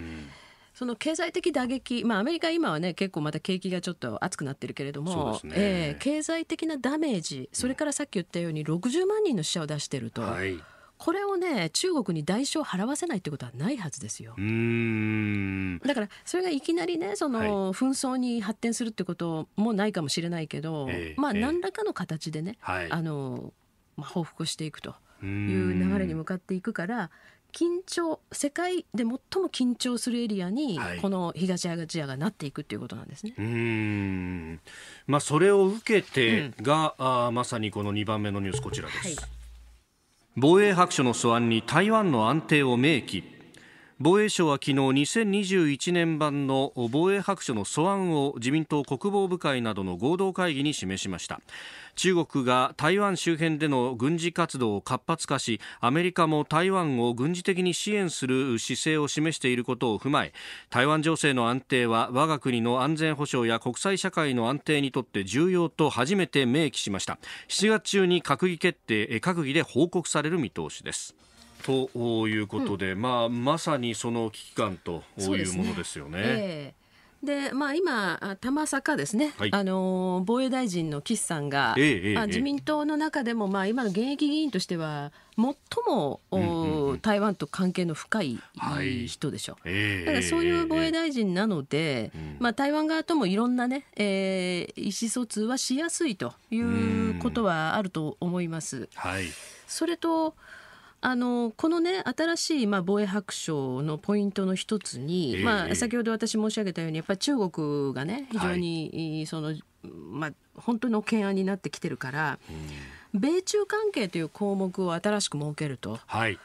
その経済的打撃、まあ、アメリカ、今はね、結構また景気がちょっと熱くなってるけれども、ねえー、経済的なダメージ、それからさっき言ったように、60万人の死者を出してると。はいこれをね中国に代償を払わせないってことはないはずですよ。だからそれがいきなりねその、紛争に発展するってこともないかもしれないけど、はい、まあ何らかの形でね、えー、あのまあ、報復していくという流れに向かっていくから緊張世界で最も緊張するエリアに、この東アジアがなっていくということなんですね。うんまあ、それを受けてが、うん、あまさにこの2番目のニュースこちらです。はい、防衛白書の素案に台湾の安定を明記防衛省は昨日2021年版の防衛白書の素案を自民党国防部会などの合同会議に示しました中国が台湾周辺での軍事活動を活発化しアメリカも台湾を軍事的に支援する姿勢を示していることを踏まえ台湾情勢の安定は我が国の安全保障や国際社会の安定にとって重要と初めて明記しました7月中に閣議決定閣議で報告される見通しですということで、うん、まあ、まさにその危機感というものですよね。でまあ、今、さ坂ですね、はい、あの防衛大臣の岸さんが、ええ、まあ、自民党の中でも、まあ、今の現役議員としては、最も、うんうん、台湾と関係の深い人でしょう、はいえだからそういう防衛大臣なので、えー、まあ、台湾側ともいろんなね、えー、意思疎通はしやすいということはあると思います。はい、それとあのこのね新しいまあ防衛白書のポイントの一つに、えー、まあ先ほど私申し上げたようにやっぱり中国がね非常に、はい、そのまあ本当の懸案になってきてるから、うん、米中関係という項目を新しく設けると。はい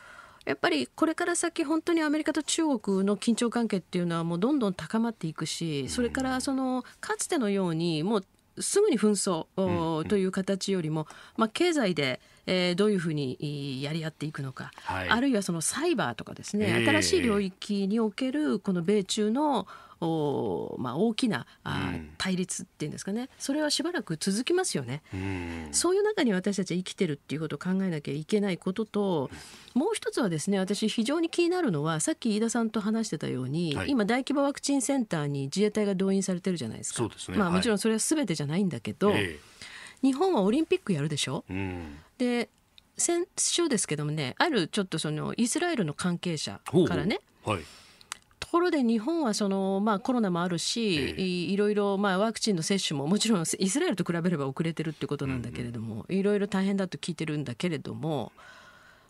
やっぱりこれから先本当にアメリカと中国の緊張関係っていうのはもうどんどん高まっていくしそれからそのかつてのようにもうすぐに紛争という形よりも、まあ、経済でえー、どういうふうにやり合っていくのか、はい、あるいはそのサイバーとかですね、えー、新しい領域におけるこの米中のおまあ、大きなあ、対立っていうんですかねそれはしばらく続きますよね、うん、そういう中に私たちは生きてるっていうことを考えなきゃいけないことともう一つはですね私非常に気になるのはさっき飯田さんと話してたように、はい、今大規模ワクチンセンターに自衛隊が動員されてるじゃないですか、ね、まあ、もちろんそれは全てじゃないんだけど、はい、日本はオリンピックやるでしょ、うん、で先週ですけどもねあるちょっとそのイスラエルの関係者からねはいところで日本はその、まあ、コロナもあるし、えー、いろいろ、まあ、ワクチンの接種ももちろん (laughs) イスラエルと比べれば遅れてるってことなんだけれども、うんうん、いろいろ大変だと聞いてるんだけれども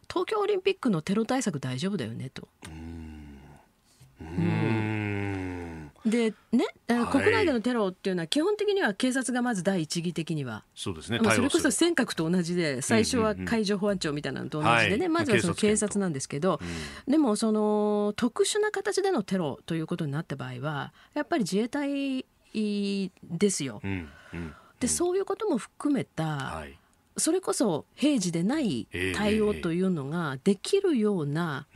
東京オリンピックのテロ対策大丈夫だよねと。うんでね、国内でのテロっていうのは基本的には警察がまず第一義的にはそうですね、それこそ尖閣と同じで最初は海上保安庁みたいなのと同じでね、うんうんうん、まずはその警察なんですけど、でもその特殊な形でのテロということになった場合はやっぱり自衛隊ですよ。うんうん、でそういうことも含めた、はいそれこそ平時でない対応というのができるような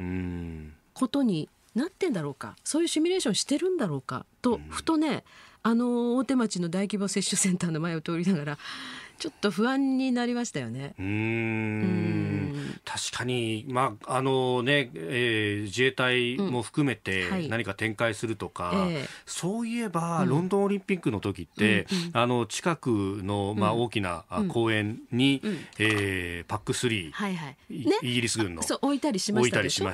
ことになってんだろうかそういうシミュレーションしてるんだろうかとふとね、あの大手町の大規模接種センターの前を通りながらちょっと不安になりましたよね。うん確かに、まああのねえー、自衛隊も含めて何か展開するとか、うんはい、そういえば、ロンドンオリンピックの時って、うん、あの近くの、まあ、大きな公園に、うん、えー、パック3、はいはいね、イギリス軍のそう置いたりしまし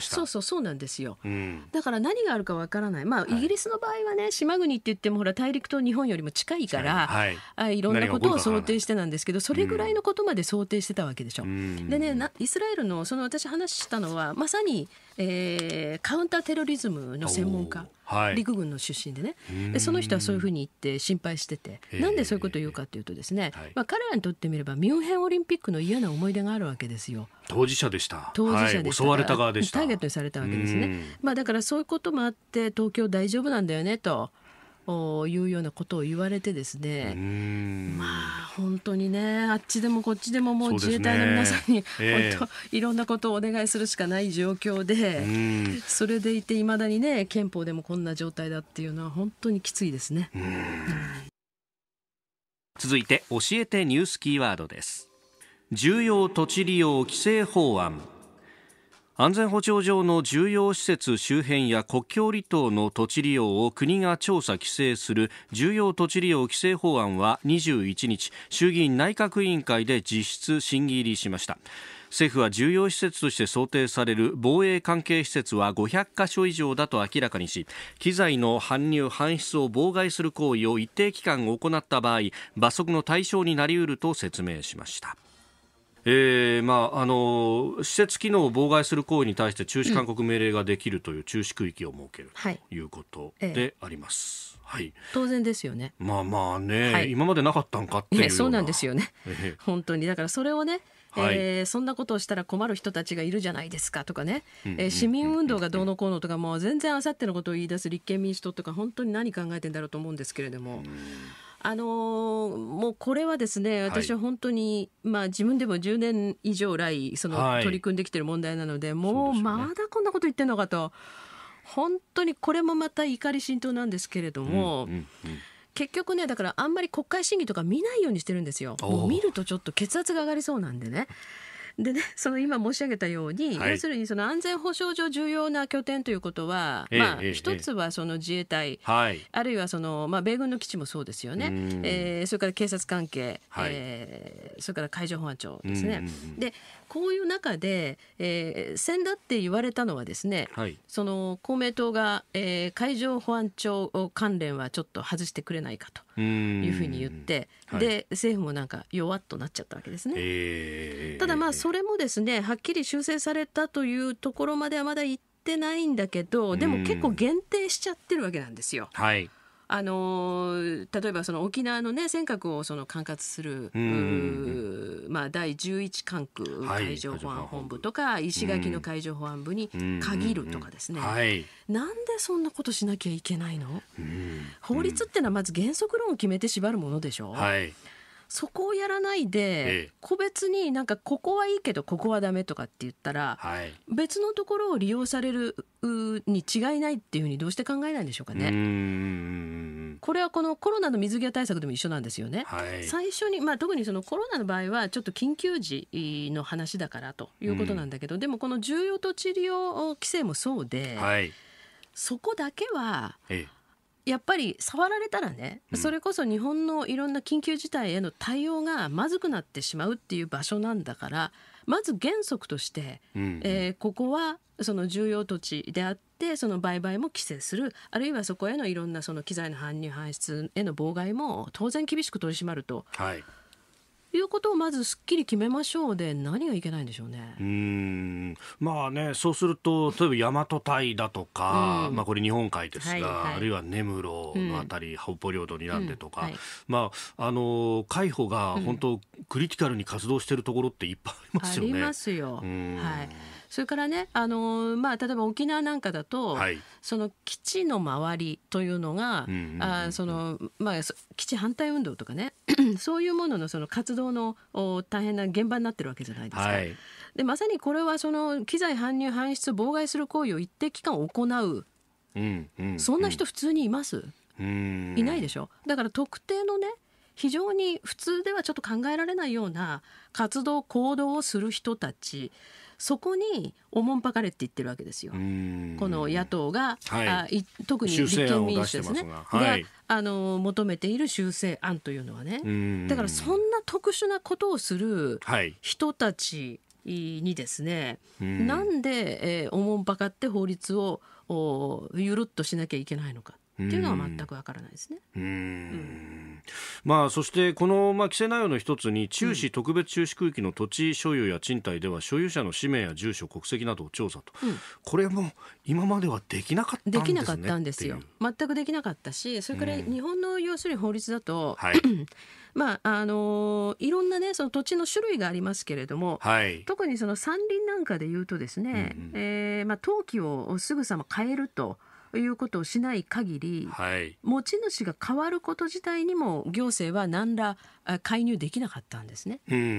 たそうそうそうなんですよ、うん、だから何があるかわからない、まあ、イギリスの場合はね島国って言ってもほら大陸と日本よりも近いから、はい、あいろんなことを想定してなんんですけどそれぐらいのことまで想定してたわけでしょ。うん、でねイスラエルのその私話したのはまさに、えー、カウンターテロリズムの専門家、はい、陸軍の出身でねでその人はそういうふうに言って心配しててなんでそういうことを言うかというとですね、はい、まあ、彼らにとってみればミュンヘンオリンピックの嫌な思い出があるわけですよ。当事者でした。当事者でしはい、襲われた側でした。ターゲットにされたわけですね。まあだからそういうこともあって東京大丈夫なんだよねというようなことを言われてですねまあ本当にねあっちでもこっちでももう自衛隊の皆さんに、本当いろんなことをお願いするしかない状況でそれでいていまだにね憲法でもこんな状態だっていうのは本当にきついですね。続いて教えてニュースキーワードです重要土地利用規制法案安全保障上の重要施設周辺や国境離島の土地利用を国が調査・規制する重要土地利用規制法案は21日衆議院内閣委員会で実質審議入りしました政府は重要施設として想定される防衛関係施設は500か所以上だと明らかにし機材の搬入・搬出を妨害する行為を一定期間行った場合罰則の対象になりうると説明しました。えーまあ、あの施設機能を妨害する行為に対して中止勧告命令ができるという中止区域を設ける、ということであります。はい、ええはい、当然ですよね。まあまあね、はい、今までなかったんかっていう、そうなんですよね。本当にだからそれをね、はい、えー、そんなことをしたら困る人たちがいるじゃないですかとかね、え市民運動がどうのこうのとかもう全然あさってのことを言い出す立憲民主党とか本当に何考えてんだろうと思うんですけれども。うんあのー、もうこれはですね、私は本当に、はい、まあ自分でも10年以上来、その取り組んできてる問題なので、はい、もうまだこんなこと言ってんのかと、本当にこれもまた怒り心頭なんですけれども、うんうんうん結局ねだからあんまり国会審議とか見ないようにしてるんですよもう見るとちょっと血圧が上がりそうなんでねでね (laughs) その今申し上げたように、はい、要するにその安全保障上重要な拠点ということは、えー、まあ、えー、一つはその自衛隊、はい、あるいはその、まあ、米軍の基地もそうですよね、えー、それから警察関係、はい、えー、それから海上保安庁ですね。でこういう中で、えー、先だって言われたのはですね、はい、その公明党が、えー、海上保安庁関連はちょっと外してくれないかと。いうふうに言って、で政府もなんか弱っとなっちゃったわけですね。ただまあそれもですねはっきり修正されたというところまではまだ行ってないんだけどでも結構限定しちゃってるわけなんですよ。はいあの例えばその沖縄のね尖閣をその管轄する、まあ、第11管区海上保安本部とか、はい、石垣の海上保安部に限るとかですね、はい、なんでそんなことしなきゃいけないの、法律ってのはまず原則論を決めて縛るものでしょ。うはいそこをやらないで、個別になんかここはいいけどここはダメとかって言ったら、はい、別のところを利用されるに違いないっていうふうにどうして考えないんでしょうかね。これはこのコロナの水際対策でも一緒なんですよね。はい、最初に、まあ、特にそのコロナの場合はちょっと緊急時の話だからということなんだけど、うん、でもこの重要土地利用規制もそうで、はい、そこだけは。ええやっぱり触られたらね、うん、それこそ日本のいろんな緊急事態への対応がまずくなってしまうっていう場所なんだからまず原則として、うん、えー、ここはその重要土地であってその売買も規制するあるいはそこへのいろんなその機材の搬入搬出への妨害も当然厳しく取り締まると。はいいうことをまずすっきり決めましょうで何がいけないんでしょうね。うんまあね、そうすると、例えば大和隊だとか、うん、まあこれ日本海ですが、はいはい、あるいは根室のあたり、うん、北方領土になんでとか、はい、まあ、あの、海保が本当、クリティカルに活動しているところっていっぱいありますよね。ありますよ。はい。それからね、あのまあ、例えば沖縄なんかだと、はい、その基地の周りというのが、基地反対運動とかね、(clears throat) そういうもののその活動の大変な現場になってるわけじゃないですか。はいでまさにこれはその機材搬入搬出妨害する行為を一定期間行う、うんうん、そんな人普通にいます、うん、いないでしょだから特定のね非常に普通ではちょっと考えられないような活動行動をする人たちそこにおもんぱかれって言ってるわけですよ。この野党が、はい、あ特に立憲民主ですねが、はい、あの求めている修正案というのはねだからそんな特殊なことをする人たちにですね、うん、なんで、えー、おもんぱかって法律をゆるっとしなきゃいけないのか。っていうのは全くわからないですね。うん、うん、まあそしてこのまあ規制内容の一つに中止、特別中止区域の土地所有や賃貸では所有者の氏名や住所、国籍などを調査と、うん、これも今まではできなかったんですね。できなかったんですよ。全くできなかったし、それから日本の要するに法律だと、はい、(clears throat) まああのいろんなねその土地の種類がありますけれども、はい、特にその山林なんかでいうとですね、うんうん、えー、まあ、陶器をすぐさま変えると。いうことをしない限り、はい、持ち主が変わること自体にも行政は何ら介入できなかったんですね。うんうんうんう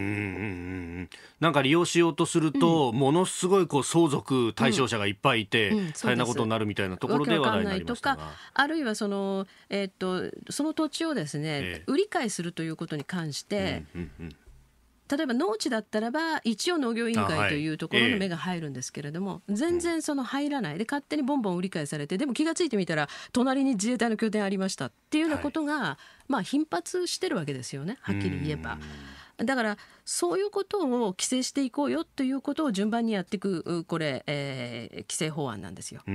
ん、なんか利用しようとすると、うん、ものすごいこう相続対象者がいっぱいいて、うんうん、大変なことになるみたいなところで話題になりましたがあるいはその,、えー、っとその土地をですね、えー、売り買いするということに関して、うんうんうん、例えば農地だったらば一応農業委員会というところの目が入るんですけれども、全然その入らないで勝手にボンボン売り買いされてでも気が付いてみたら隣に自衛隊の拠点ありましたっていうようなことが、まあ頻発してるわけですよねはっきり言えば。だからそういうことを規制していこうよということを順番にやっていくこれ、えー、規制法案なんですよ。だ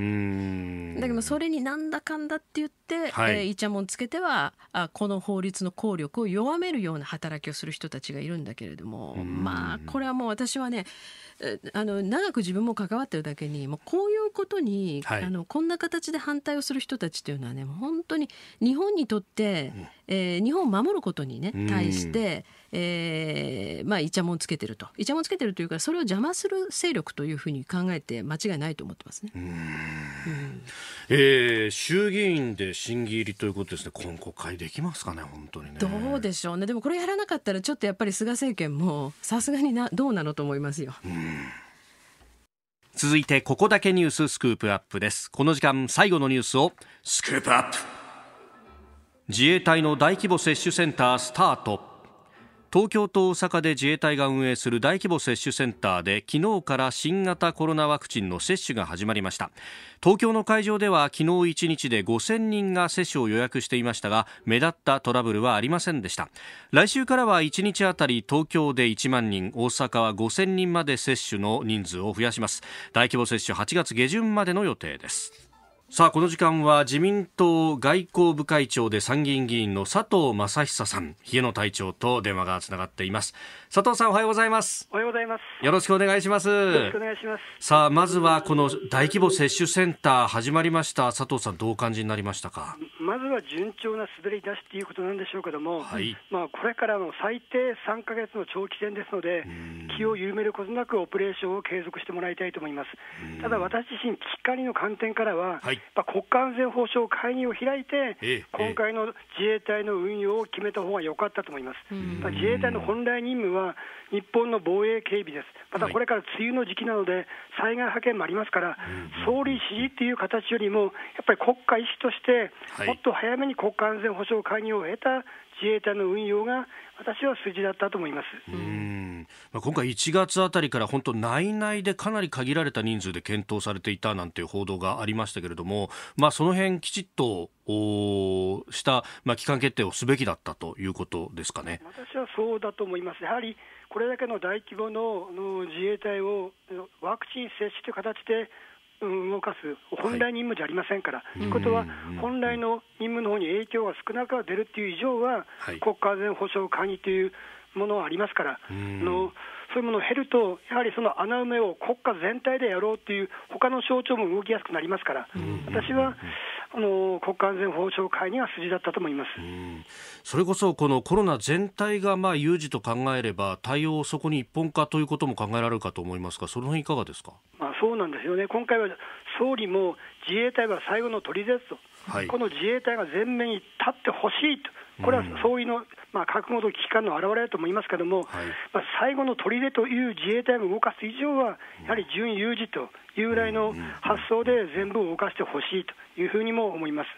けどそれになんだかんだって言って、はい、えー、イチャモンつけてはあこの法律の効力を弱めるような働きをする人たちがいるんだけれどもまあこれはもう私はねあの長く自分も関わってるだけにもうこういうことに、はい、あのこんな形で反対をする人たちというのはね本当に日本にとって、うん、えー、日本を守ることにね対して、えー、まあ、イチャモンつけてるとイチャモンつけてるというかそれを邪魔する勢力というふうに考えて間違いないと思ってますね。うん、えー、衆議院で審議入りということですね今国会できますかね本当にね。どうでしょうねでもこれやらなかったらちょっとやっぱり菅政権もさすがになどうなのと思いますよ。続いてここだけニューススクープアップですこの時間最後のニュースをスクープアップ自衛隊の大規模接種センタースタート東京と大阪で自衛隊が運営する大規模接種センターで昨日から新型コロナワクチンの接種が始まりました東京の会場では昨日一日で5000人が接種を予約していましたが目立ったトラブルはありませんでした来週からは1日あたり東京で1万人大阪は5000人まで接種の人数を増やします大規模接種8月下旬までの予定ですさあこの時間は自民党外交部会長で参議院議員の佐藤正久さん冷え隊長と電話がつながっています佐藤さんおはようございますおはようございますよろしくお願いしますよろしくお願いしますさあまずはこの大規模接種センター始まりました佐藤さんどう感じになりましたかまずは順調な滑り出しということなんでしょうけども、はい、まあこれからの最低三か月の長期戦ですので気を緩めることなくオペレーションを継続してもらいたいと思いますただ私自身きっかりの観点からは、はい、国家安全保障会議を開いて、ええ、今回の自衛隊の運用を決めた方が良かったと思います、まあ、自衛隊の本来任務は日本の防衛警備です、またこれから梅雨の時期なので、災害派遣もありますから、総理持っという形よりも、やっぱり国家意思として、もっと早めに国家安全保障会議を得た自衛隊の運用が私は数字だったと思いますうん今回、1月あたりから本当、内々でかなり限られた人数で検討されていたなんていう報道がありましたけれども、まあ、その辺きちっとした、まあ、期間決定をすべきだったということですかね私はそうだと思います。やはりこれだけの大規模の自衛隊をワクチン接種という形で動かす本来任務じゃありませんから、と、はいうことは、本来の任務の方に影響が少なく出るっていう以上は、国家安全保障会議というものはありますから、のそういうものを減ると、やはりその穴埋めを国家全体でやろうっていう、他の省庁も動きやすくなりますから、私はあの国家安全保障会議は筋だったと思いますそれこそこのコロナ全体がまあ有事と考えれば対応をそこに一本化ということも考えられるかと思いますがその辺いかがですか、まあ、そうなんですよね今回は総理も自衛隊は最後の取ですと、はい、この自衛隊が前面に立ってほしいと。これは総理の、まあ、覚悟と危機感の表れだと思いますけれども、はい、まあ、最後の砦という自衛隊も動かす以上は、やはり準有事と従来の発想で全部動かしてほしいというふうにも思います。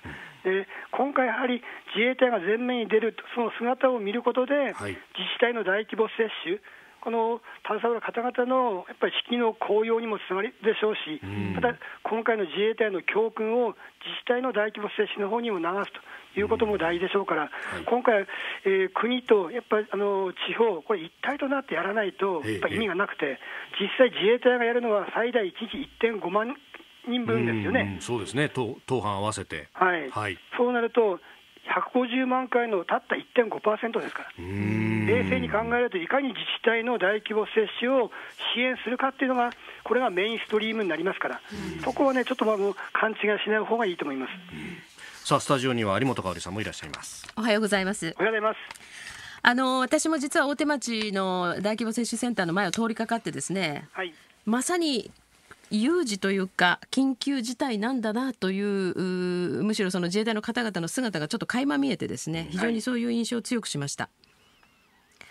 で今回、やはり自衛隊が前面に出るその姿を見ることで、自治体の大規模接種、この探査の方々のやっぱり士気の高揚にもつながるでしょうし、また今回の自衛隊の教訓を自治体の大規模接種の方にも流すということも大事でしょうから、はい、今回、えー、国とやっぱりあの地方、これ一体となってやらないと、やっぱり意味がなくて、実際、自衛隊がやるのは最大1日1.5万人分ですよね。うそうですね党党派合わせて、はい、はい、そうなると150万回のたった1.5%ですから、冷静に考えると、いかに自治体の大規模接種を支援するかっていうのが、これがメインストリームになりますから、そこはね、ちょっとまあ勘違いしない方がいいと思います。さあスタジオには有本香里さんもいらっしゃいますおはようございますおはようございますあの私も実は大手町の大規模接種センターの前を通りかかってですね、はい、まさに有事というか緊急事態なんだなというむしろその自衛隊の方々の姿がちょっと垣間見えてですね非常にそういう印象を強くしました。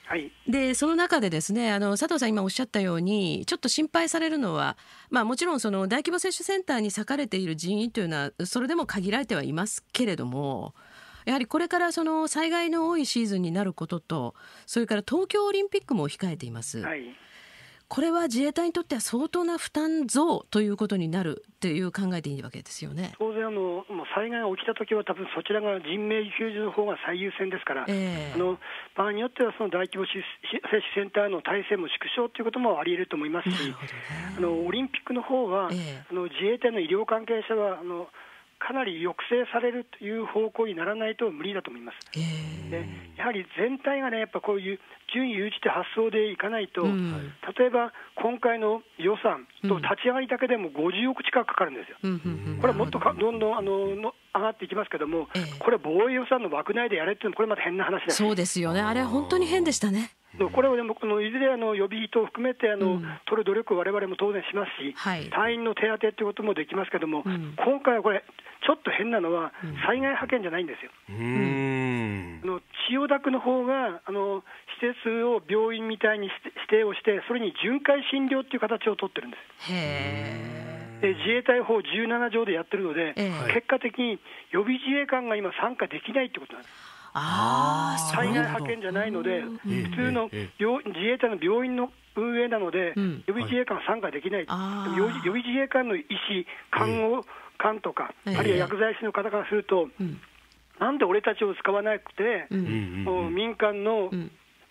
はい、でその中でですねあの佐藤さん今おっしゃったようにちょっと心配されるのは、まあ、もちろんその大規模接種センターに割かれている人員というのはそれでも限られてはいますけれどもやはりこれからその災害の多いシーズンになることとそれから東京オリンピックも控えています。はいこれは自衛隊にとっては相当な負担増ということになるという考えでいいわけですよね当然あの、もう災害が起きたときは、多分そちらが人命救助の方が最優先ですから、えー、あの場合によってはその大規模接種センターの体制も縮小ということもありえると思いますし、ね、あのオリンピックの方は、えー、あの自衛隊の医療関係者はあのかなり抑制されるという方向にならないと無理だと思います。でやはり全体がね、やっぱこういう順位有事って発想でいかないと、うん、例えば今回の予算と立ち上がりだけでも50億近くかかるんですよ。うん、これはもっとどんどんあのの上がっていきますけども、これ防衛予算の枠内でやれっていうのはこれまた変な話そうですよね。あれは本当に変でしたね。これを、もこのいずれあの予備費等を含めてあの、うん、取る努力をわれわれも当然しますし、はい、隊員の手当てということもできますけれども、うん、今回はこれ、ちょっと変なのは、災害派遣じゃないんですよ。うん、あの千代田区の方があの施設を病院みたいに指定をして、それに巡回診療っていう形を取ってるんです。へで自衛隊法17条でやってるので、結果的に予備自衛官が今、参加できないってことなんです。災害派遣じゃないので、普通の病自衛隊の病院の運営なので、予備自衛官は参加できない、はい、予備自衛官の医師、看護官とか、あるいは薬剤師の方からすると、なんで俺たちを使わなくて、民間の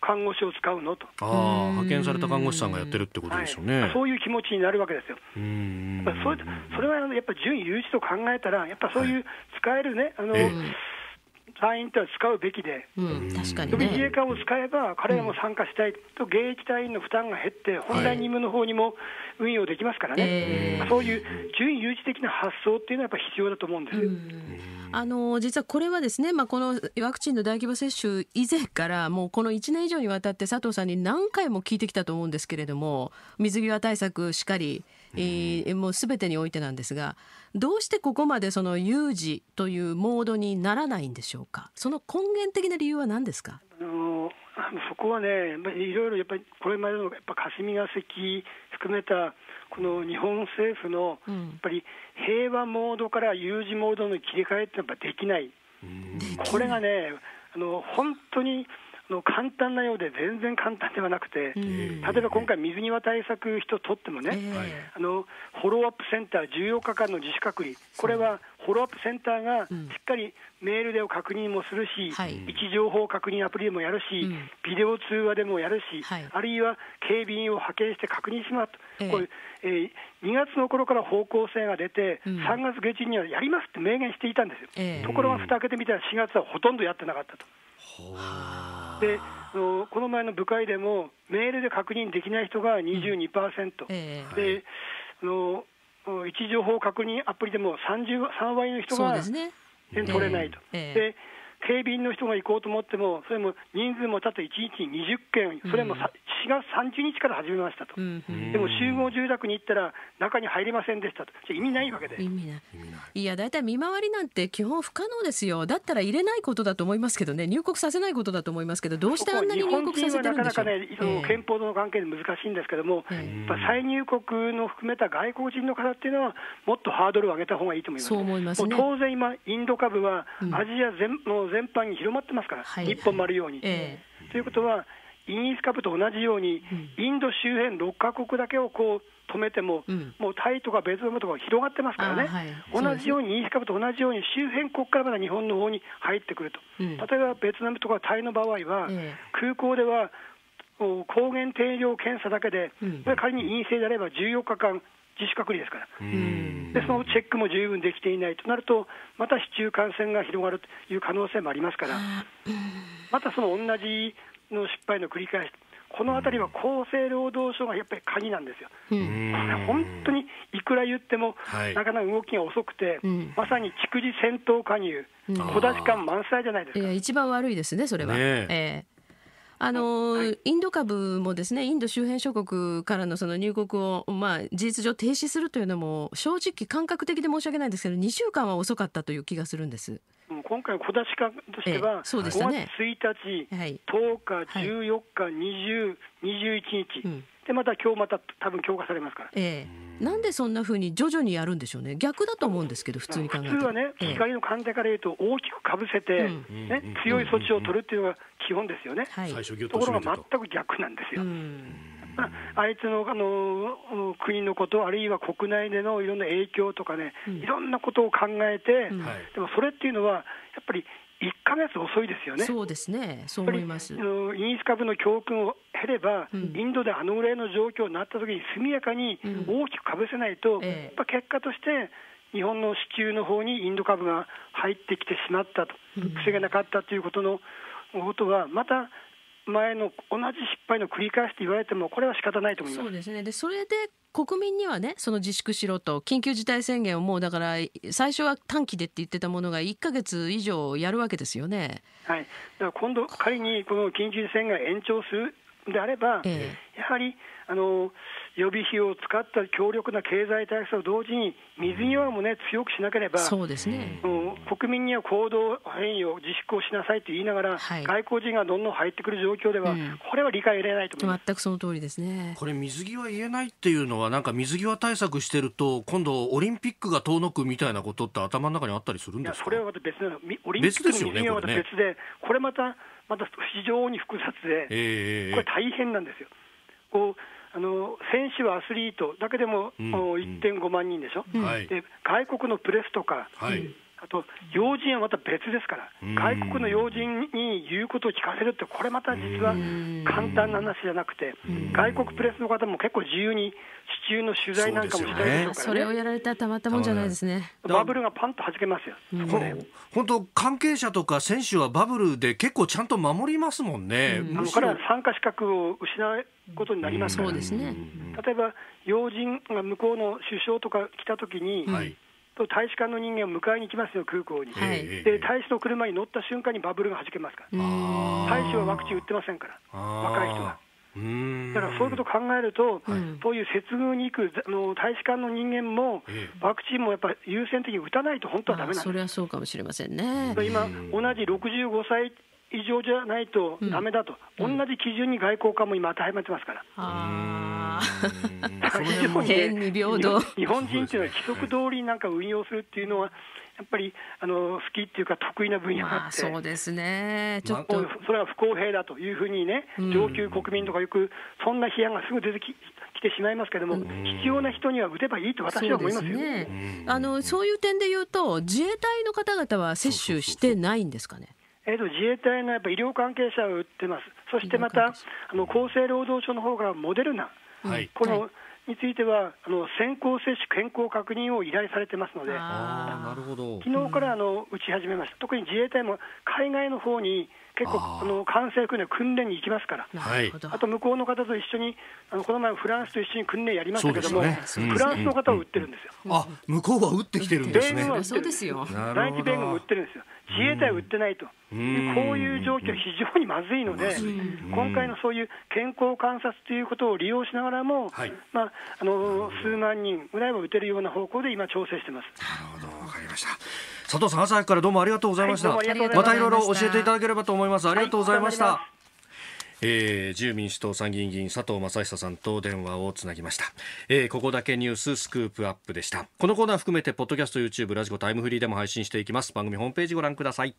看護師を使うのとあ派遣された看護師さんがやってるってことですよね、はい、そういう気持ちになるわけですよ、それそれはやっぱり準優位と考えたら、やっぱそういう使えるね、はい、あの、えー隊員とは使うべきで、うん確かに自衛官を使えば、彼らも参加したいと、現役隊員の負担が減って、本来任務の方にも運用できますからね、そういう準有事的な発想っていうのは、やっぱり必要だと思うんです。あの実はこれはですね、まあ、このワクチンの大規模接種以前から、もうこの1年以上にわたって佐藤さんに何回も聞いてきたと思うんですけれども、水際対策しかり、えー、もう全てにおいてなんですがどうしてここまでその有事というモードにならないんでしょうかその根源的な理由は何ですかあのそこはね、いろいろやっぱりこれまでのやっぱ霞が関含めたこの日本政府のやっぱり平和モードから有事モードの切り替えってやっぱできない、これがねあの本当にの簡単なようで全然簡単ではなくて、例えば今回、水際対策を取ってもね、あのフォローアップセンター14日間の自主隔離、これはフォローアップセンターがしっかりメールで確認もするし、位置情報確認アプリでもやるし、ビデオ通話でもやるし、あるいは警備員を派遣して確認しますと、こ2月の頃から方向性が出て、3月下旬にはやりますって明言していたんですよ、ところが蓋開けてみたら、4月はほとんどやってなかったと。でこの前の部会でも、メールで確認できない人が22%、えー、で、はい、位置情報確認アプリでも3割の人が、点取れないと。で,、えー警備員の人が行こうと思っても、それも人数もたと1日に20件、それも4月30日から始めましたと、でも集合住宅に行ったら、中に入りませんでしたと、意味ないわけで意味ないいや、大体見回りなんて基本不可能ですよ、だったら入れないことだと思いますけどね、入国させないことだと思いますけど、どうしてあんなに入国させてるんでしょう日本人はなかなかね、その憲法の関係で難しいんですけども、えー、やっぱ再入国の含めた外国人の方っていうのは、もっとハードルを上げた方がいいと思います。そう思います、ね、当然今インド株はアジア全、うん全般に広まってますから、はい日本もあるように。えー、ということは、イギリス株と同じように、うん、インド周辺6か国だけをこう止めても、うん、もうタイとかベトナムとか広がってますからね、はい、同じように、イギリス株と同じように、周辺国からまだ日本の方に入ってくると、うん、例えばベトナムとかタイの場合は、えー、空港では抗原定量検査だけで、うん、仮に陰性であれば14日間自主隔離ですから、でそのチェックも十分できていないとなると、また市中感染が広がるという可能性もありますから、またその同じの失敗の繰り返し、このあたりは厚生労働省がやっぱり鍵なんですよ、これ、本当にいくら言っても、なかなか動きが遅くて、まさに蓄次戦闘加入、小出し感満載じゃないですか。一番悪いですね、それは。ねえーあの、はい、インド株もですねインド周辺諸国からのその入国を、まあ、事実上停止するというのも正直感覚的で申し訳ないんですけど2週間は遅かったという気がするんです。今回の小出し化としては、えね、5月1日、10日、14日、はい、20、21日、でまた今日また多分強化されますから、えなんでそんなふうに徐々にやるんでしょうね、逆だと思うんですけど、普通に考え普通はね、光の患者から言うと、大きくかぶせて、うん、ね、強い措置を取るっていうのが基本ですよね、はい、ところが全く逆なんですよ。うん (laughs) あいつのあの国のこと、あるいは国内でのいろんな影響とかね、うん、いろんなことを考えて、うん、でもそれっていうのは、やっぱり1か月遅いですよね。そうですね、そう思います。インス株の教訓を経れば、うん、インドであのぐらいの状況になったときに、速やかに大きくかぶせないと、やっぱ結果として、日本の支給の方にインド株が入ってきてしまったと、防げなかったということのことは、また前の同じ失敗の繰り返しと言われても、これは仕方ないと思いますそうですねでそれで国民にはね、その自粛しろと、緊急事態宣言をもうだから、最初は短期でって言ってたものが、1か月以上やるわけですよね、はい、だから今度、仮にこの緊急事態宣言延長するであれば、ええ、やはりあの予備費を使った強力な経済対策と同時に、水際も、ね、強くしなければ、そうですね、うん、国民には行動変容、自粛をしなさいと言いながら、はい、外交人がどんどん入ってくる状況では、うん、これは理解得れないと全くその通りですねこれ、水際言えないっていうのは、なんか水際対策してると、今度、オリンピックが遠のくみたいなことって、頭の中にあったりするんですかそれはまた別なの、オリンピックの水際はまた別で、別でね、これまた、また非常に複雑で、えー、これ、大変なんですよ。こうあの選手はアスリートだけでも,、もう1.5万人でしょ、うん、はい、で外国のプレスとか、はい、あと要人はまた別ですから、外国の要人に言うことを聞かせるって、これまた実は簡単な話じゃなくて、外国プレスの方も結構自由に地中の取材なんかもしたいでしょうから、ね、それをやられたらたまったもんじゃないですね。バブルがパンと弾けますよ、本当、関係者とか選手はバブルで結構ちゃんと守りますもんね。うん、は参加資格を失うことになりますから、ね、例えば要人が向こうの首相とか来たときに、はいと大使館の人間を迎えに行きますよ、空港に、はい、で大使の車に乗った瞬間にバブルがはじけますから、大使はワクチン打ってませんから、若い人は。だからそういうことを考えると、はい、ういう接遇に行くあの大使館の人間も、ワクチンもやっぱり優先的に打たないと、本当はだめなんですそれはそうかもしれませんね今、同じ65歳異常じゃないとだめだと、うん、同じ基準に外交官も今、当てはまってますから。あ非常 (laughs) にね、日本人っていうのは規則通りなんか運用するっていうのは、やっぱりあの好きっていうか得意な分野があって、そうですねちょっとそれは不公平だというふうにね、上級国民とかよく、そんな批判がすぐ出てき来てしまいますけれども、必要な人には打てばいいと私は思いますよ、ね、あのそういう点で言うと、自衛隊の方々は接種してないんですかね。そうそうそうそうえー、と自衛隊のやっぱ医療関係者を打ってます、そしてまたあの厚生労働省の方からモデルナ、はい、このについてはあの先行接種、健康確認を依頼されてますので、あなるほど昨日からあの打ち始めました、特に自衛隊も海外の方に結構、あの管制訓練、訓練に行きますから、あと向こうの方と一緒に、あのこの前、フランスと一緒に訓練やりましたけども、ねうん、フランスの方を打ってるんですよ。うんうん、あ向こうは打ってきてるんですね。米軍は打ってるんですよ。内地米軍も打ってるんですよ。自衛隊は売ってないと、うん、こういう状況、非常にまずいので、今回のそういう健康観察ということを利用しながらも、まあ、あの数万人ぐらいは打てるような方向で今、調整してます。なるほど分かりました佐藤さん、朝早くからどうもありがとうございました。はい、ましたまたいろいろ教えていただければと思います。ありがとうございました。はいえー、自由民主党参議院議員佐藤正久さんと電話をつなぎました、えー、ここだけニューススクープアップでしたこのコーナー含めてポッドキャスト YouTube ラジコタイムフリーでも配信していきます番組ホームページご覧ください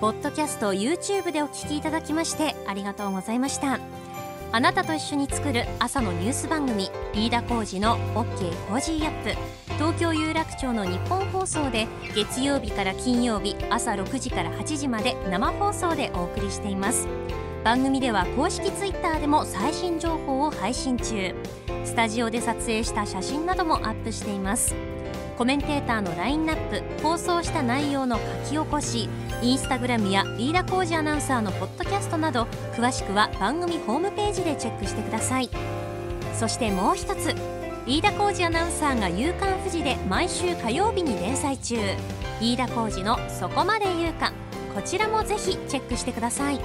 ポッドキャスト YouTube でお聞きいただきましてありがとうございましたあなたと一緒に作る朝のニュース番組飯田浩二の OK コージーアップ東京有楽町の日本放送で月曜日から金曜日朝6時から8時まで生放送でお送りしています番組では公式 Twitter でも最新情報を配信中スタジオで撮影した写真などもアップしていますコメンテーターのラインナップ放送した内容の書き起こしインスタグラムや飯田浩二アナウンサーのポッドキャストなど詳しくは番組ホームページでチェックしてくださいそしてもう一つ飯田浩二アナウンサーが「夕刊富士」で毎週火曜日に連載中飯田浩二の「そこまで言うか」こちらもぜひチェックしてください。